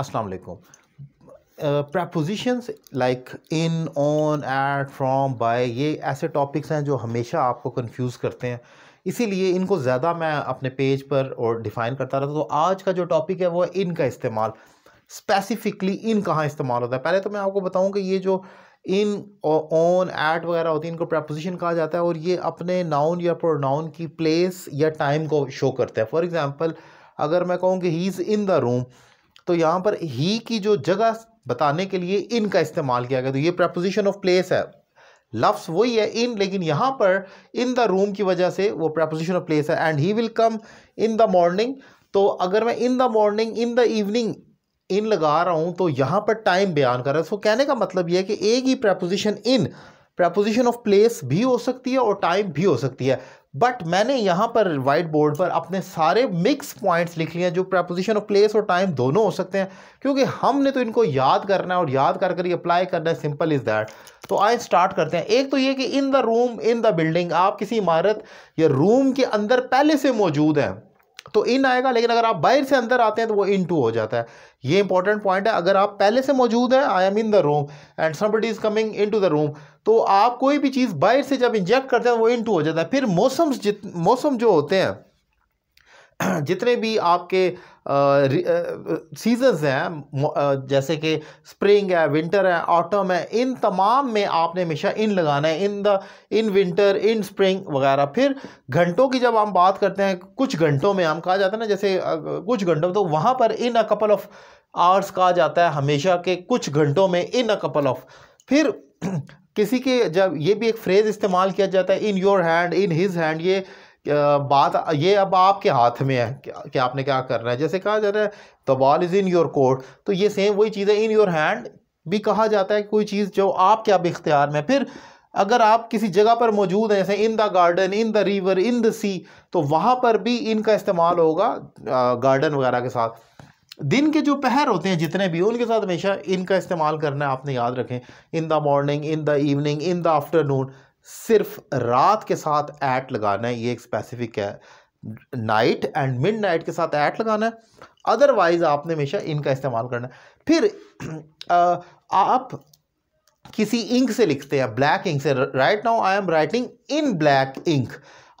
अस्सलाम वालेकुम prepositions like in on at from by ये ऐसे टॉपिक्स हैं जो हमेशा आपको कंफ्यूज करते हैं इसीलिए इनको ज़्यादा मैं अपने पेज पर और डिफ़ाइन करता रहता तो आज का जो टॉपिक है वो है इन का इस्तेमाल स्पेसिफ़िकली इन कहाँ इस्तेमाल होता है पहले तो मैं आपको बताऊँ कि ये जो इन ऑन एट वगैरह होती है इनको प्रपोजिशन कहा जाता है और ये अपने नाउन या प्रोनाउन की प्लेस या टाइम को शो करते हैं फॉर एग्ज़ाम्पल अगर मैं कहूँ कि he is in the room तो यहाँ पर ही की जो जगह बताने के लिए इन का इस्तेमाल किया गया तो ये प्रपोजिशन ऑफ प्लेस है लफ्स वही है इन लेकिन यहाँ पर इन द रूम की वजह से वो प्रपोजिशन ऑफ प्लेस है and he will come in the morning तो अगर मैं in the morning in the evening in लगा रहा हूँ तो यहाँ पर टाइम बयान कर रहा है सो तो कहने का मतलब यह है कि एक ही preposition in preposition of place भी हो सकती है और टाइम भी हो सकती है बट मैंने यहाँ पर वाइट बोर्ड पर अपने सारे मिक्स पॉइंट्स लिख लिए हैं जो प्रपोजिशन ऑफ प्लेस और टाइम दोनों हो सकते हैं क्योंकि हमने तो इनको याद करना है और याद कर कर ही अप्लाई करना है सिंपल इज़ दैट तो आए स्टार्ट करते हैं एक तो ये कि in the room in the building आप किसी इमारत या रूम के अंदर पहले से मौजूद हैं तो इन आएगा लेकिन अगर आप बाहर से अंदर आते हैं तो वो इन टू हो जाता है ये इंपॉर्टेंट पॉइंट है अगर आप पहले से मौजूद हैं I am in the room and somebody is coming into the room तो आप कोई भी चीज़ बाहर से जब इंजेक्ट करते हैं तो वो इन टू हो जाता है फिर मौसम जित मौसम जो होते हैं जितने भी आपके सीजन्स हैं जैसे कि स्प्रिंग है विंटर है ऑटम है इन तमाम में आपने हमेशा इन लगाना है in the in winter in spring वगैरह फिर घंटों की जब हम बात करते हैं कुछ घंटों में हम कहा जाता है ना जैसे कुछ घंटों तो वहाँ पर in a couple of hours कहा जाता है हमेशा के कुछ घंटों में इन अ कपल ऑफ फिर किसी के जब ये भी एक फ्रेज़ इस्तेमाल किया जाता है in your hand in his hand ये बात ये अब आपके हाथ में है कि आपने क्या करना है जैसे कहा जा रहा है the ball is in your court तो ये सेम वही चीज़ है इन योर हैंड भी कहा जाता है कोई चीज़ जो आपके अब इख्तियार में फिर अगर आप किसी जगह पर मौजूद हैं जैसे in the garden in the river in the sea तो वहाँ पर भी इनका इस्तेमाल होगा गार्डन वगैरह के साथ दिन के जो पहर होते हैं जितने भी उनके साथ हमेशा इनका इस्तेमाल करना है आपने याद रखें in the morning in the evening in the afternoon सिर्फ रात के साथ ऐट लगाना है ये एक स्पेसिफिक है नाइट एंड मिड नाइट के साथ ऐट लगाना है अदरवाइज़ आपने हमेशा इनका इस्तेमाल करना है फिर आ, आप किसी इंक से लिखते हैं ब्लैक इंक से right now I am writing in black ink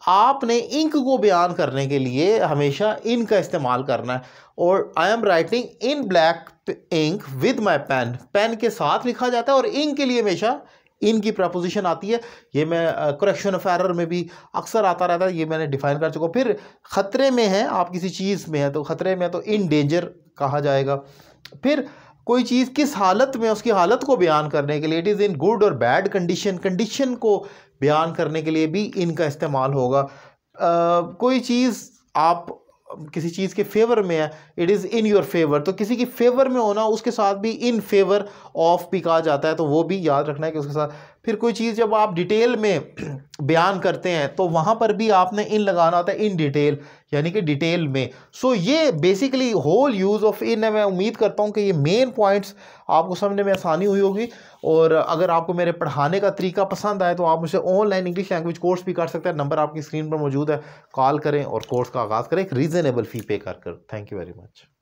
आपने इंक को बयान करने के लिए हमेशा इन का इस्तेमाल करना है और I am writing in black ink with my pen pen के साथ लिखा जाता है और इंक के लिए हमेशा इन की प्रपोजिशन आती है ये मैं करेक्शन ऑफ एरर में भी अक्सर आता रहता है ये मैंने डिफाइन कर चुका फिर ख़तरे में है आप किसी चीज़ में है तो ख़तरे में है तो इन डेंजर कहा जाएगा फिर कोई चीज़ किस हालत में उसकी हालत को बयान करने के लिए इट इज़ इन गुड और बैड कंडीशन कंडीशन को बयान करने के लिए भी इनका इस्तेमाल होगा आ, कोई चीज़ आप किसी चीज़ के फेवर में है it is in your favour तो किसी की फेवर में होना उसके साथ भी इन फेवर ऑफ भी कहा जाता है तो वो भी याद रखना है कि उसके साथ फिर कोई चीज़ जब आप डिटेल में बयान करते हैं तो वहाँ पर भी आपने इन लगाना होता है इन डिटेल यानी कि डिटेल में सो so, ये basically whole use of in है मैं उम्मीद करता हूँ कि ये मेन पॉइंट्स आपको समझने में आसानी हुई होगी और अगर आपको मेरे पढ़ाने का तरीका पसंद आए तो आप मुझे ऑनलाइन इंग्लिश लैंग्वेज कोर्स भी कर सकते हैं नंबर आपकी स्क्रीन पर मौजूद है कॉल करें और कोर्स का आगाज़ करें एक रीज़नेबल फ़ी पे कर कर थैंक यू वेरी मच